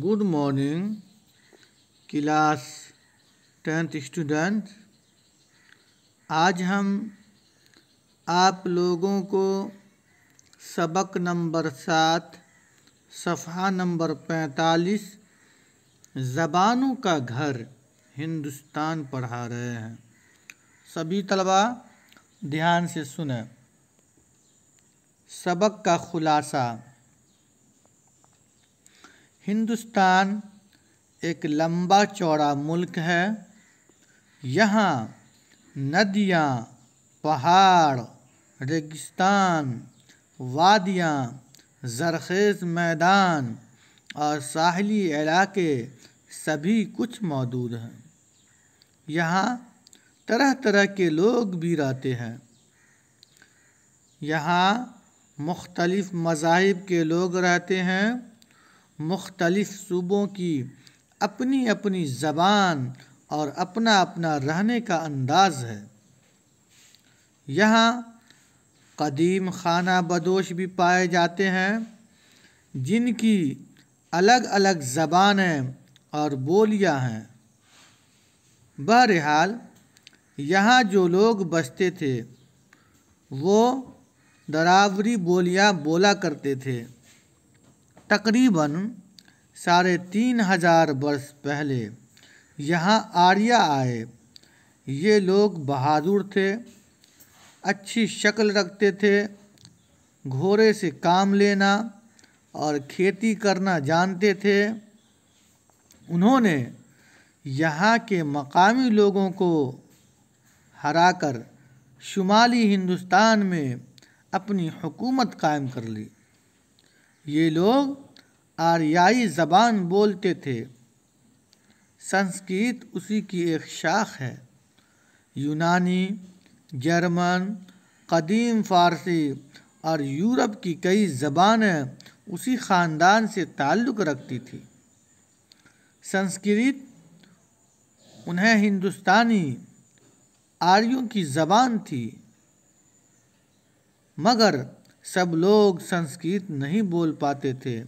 good morning class tenth student आज हम आप लोगों को सबक नंबर सात सफ़ा नंबर पैंतालीस ज़बानों का घर हिंदुस्तान पढ़ा रहे हैं सभी तलबा ध्यान से सुने सबक का खुलासा हिंदुस्तान एक लंबा चौड़ा मुल्क है यहाँ नदियाँ पहाड़ रेगिस्तान वादियाँ जरखेज़ मैदान और साहली इलाके सभी कुछ मौजूद हैं यहाँ तरह तरह के लोग भी रहते हैं यहाँ मुख्तलिफ़ मज़ाहिब के लोग रहते हैं मुख्तलिफ़ सूबों की अपनी अपनी ज़बान और अपना अपना रहने का अंदाज़ है यहाँ कदीम खाना बदोश भी पाए जाते हैं जिनकी अलग अलग ज़बानें और बोलियाँ हैं बहरहाल यहाँ जो लोग बसते थे वो दरावरी बोलियाँ बोला करते थे तकरीबन साढ़े तीन हजार वर्ष पहले यहाँ आर्या आए ये लोग बहादुर थे अच्छी शक्ल रखते थे घोड़े से काम लेना और खेती करना जानते थे उन्होंने यहाँ के मकामी लोगों को हराकर शुमाली हिंदुस्तान में अपनी हुकूमत कायम कर ली ये लोग आर्याई ज़बान बोलते थे संस्कृत उसी की एक शाख है यूनानी जर्मन कदीम फारसी और यूरोप की कई ज़बानें उसी ख़ानदान से ताल्लुक़ रखती थी संस्कृत उन्हें हिंदुस्तानी आर्यों की ज़बान थी मगर सब लोग संस्कृत नहीं बोल पाते थे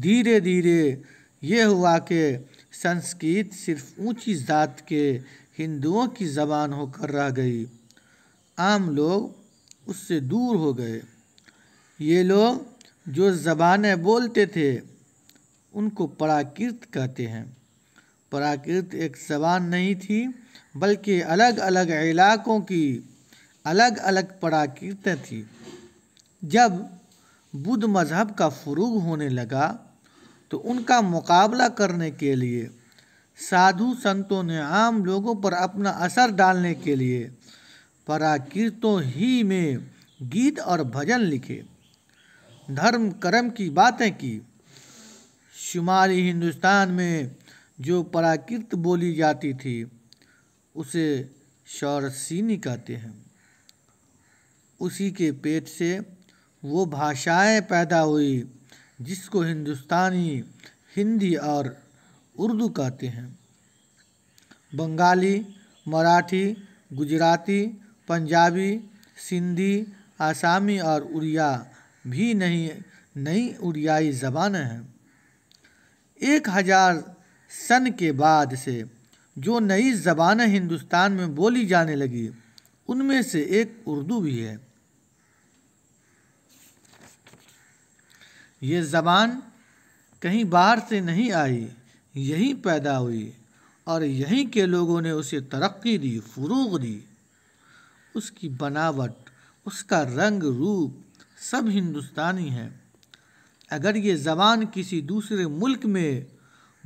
धीरे धीरे ये हुआ कि संस्कृत सिर्फ ऊंची ज़ात के हिंदुओं की ज़बान होकर रह गई आम लोग उससे दूर हो गए ये लोग जो ज़बानें बोलते थे उनको पराकृत कहते हैं पराकृत एक जबान नहीं थी बल्कि अलग अलग इलाकों की अलग अलग पराकृतें थी जब बुद्ध मज़हब का फ्रूग होने लगा तो उनका मुकाबला करने के लिए साधु संतों ने आम लोगों पर अपना असर डालने के लिए पराकृतों ही में गीत और भजन लिखे धर्म कर्म की बातें की शुमाली हिंदुस्तान में जो पराकृत बोली जाती थी उसे शौरसीनी कहते हैं उसी के पेट से वो भाषाएं पैदा हुई जिसको हिंदुस्तानी हिंदी और उर्दू कहते हैं बंगाली मराठी गुजराती पंजाबी सिंधी आसामी और उड़िया भी नहीं नई उड़ियाई जबान हैं एक हज़ार सन के बाद से जो नई जबान हिंदुस्तान में बोली जाने लगी उनमें से एक उर्दू भी है ये ज़बान कहीं बाहर से नहीं आई यहीं पैदा हुई और यहीं के लोगों ने उसे तरक्की दी फ़रूग दी उसकी बनावट उसका रंग रूप सब हिंदुस्तानी हैं अगर ये ज़बान किसी दूसरे मुल्क में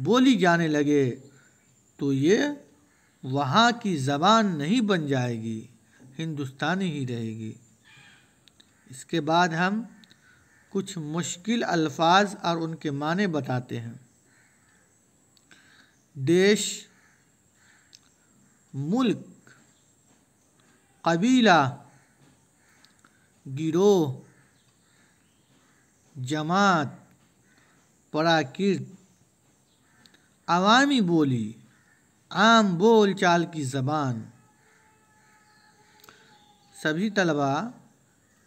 बोली जाने लगे तो ये वहाँ की ज़बान नहीं बन जाएगी हिंदुस्तानी ही रहेगी इसके बाद हम कुछ मुश्किल अल्फाज और उनके माने बताते हैं देश मुल्क कबीला गिरोह जमात पराकृत अवामी बोली आम बोल चाल की ज़बान सभी तलबा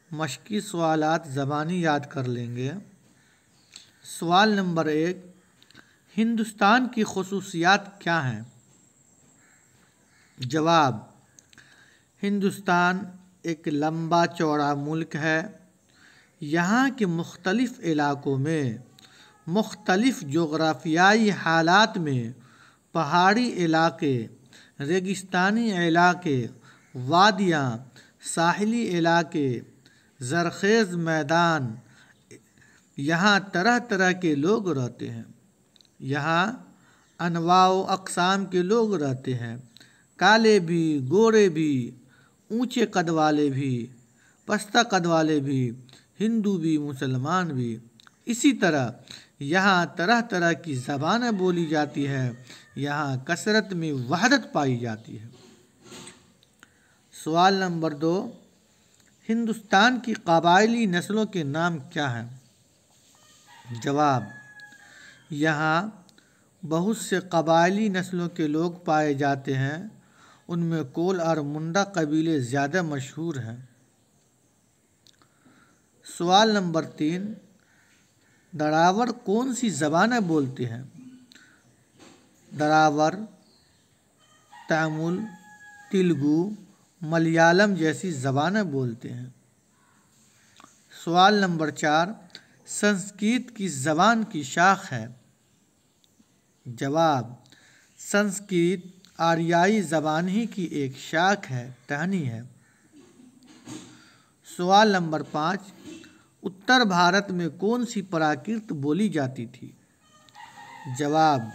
मशक़ी सवालत ज़बानी याद कर लेंगे सवाल नंबर एक हिंदुस्तान की खसूसियात क्या हैं जवाब हिंदुस्तान एक लंबा चौड़ा मुल्क है यहाँ के मुख्तलिफ़ इलाक़ों में मुख्तलिफ़ जोग्राफियाई हालात में पहाड़ी इलाके रेगिस्तानी इलाके वादियाँ साहली इलाके ज़रखेज़ मैदान यहाँ तरह तरह के लोग रहते हैं यहाँ अनवा अकसाम के लोग रहते हैं काले भी गोरे भी ऊंचे कद वाले भी पस्ता कद वाले भी हिंदू भी मुसलमान भी इसी तरह यहाँ तरह तरह की ज़बान बोली जाती है यहाँ कसरत में वहदत पाई जाती है सवाल नंबर दो हिंदुस्तान की कबायली नस्लों के नाम क्या हैं जवाब यहाँ बहुत से कबायली नस्लों के लोग पाए जाते हैं उनमें कोल और मुंडा कबीले ज़्यादा मशहूर हैं सवाल नंबर तीन दरावर कौन सी जबानें बोलते हैं दरावर तमुल तेलुगू मलयालम जैसी जबानें बोलते हैं सवाल नंबर चार संस्कृत की जबान की शाख है जवाब संस्कृत आर्याई जबान ही की एक शाख है टहनी है सवाल नंबर पाँच उत्तर भारत में कौन सी प्राकृत बोली जाती थी जवाब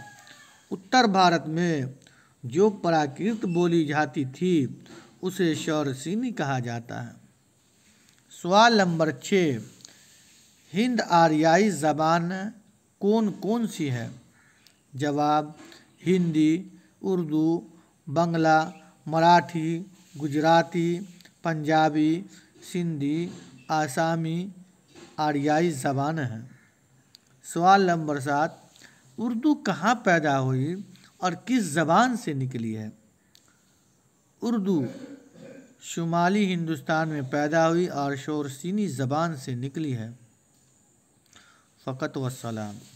उत्तर भारत में जो प्राकृत बोली जाती थी उसे शौरसीनी कहा जाता है सवाल नंबर छः हिंद आर्याई ज़बान कौन कौन सी है जवाब हिंदी उर्दू बंगला मराठी गुजराती पंजाबी सिंधी आसामी आर्याई ज़बान है सवाल नंबर सात उर्दू कहाँ पैदा हुई और किस ज़बान से निकली है उर्दू शुमाली हिंदुस्तान में पैदा हुई और शोरसीनी ज़बान से निकली है फ़कत वसलाम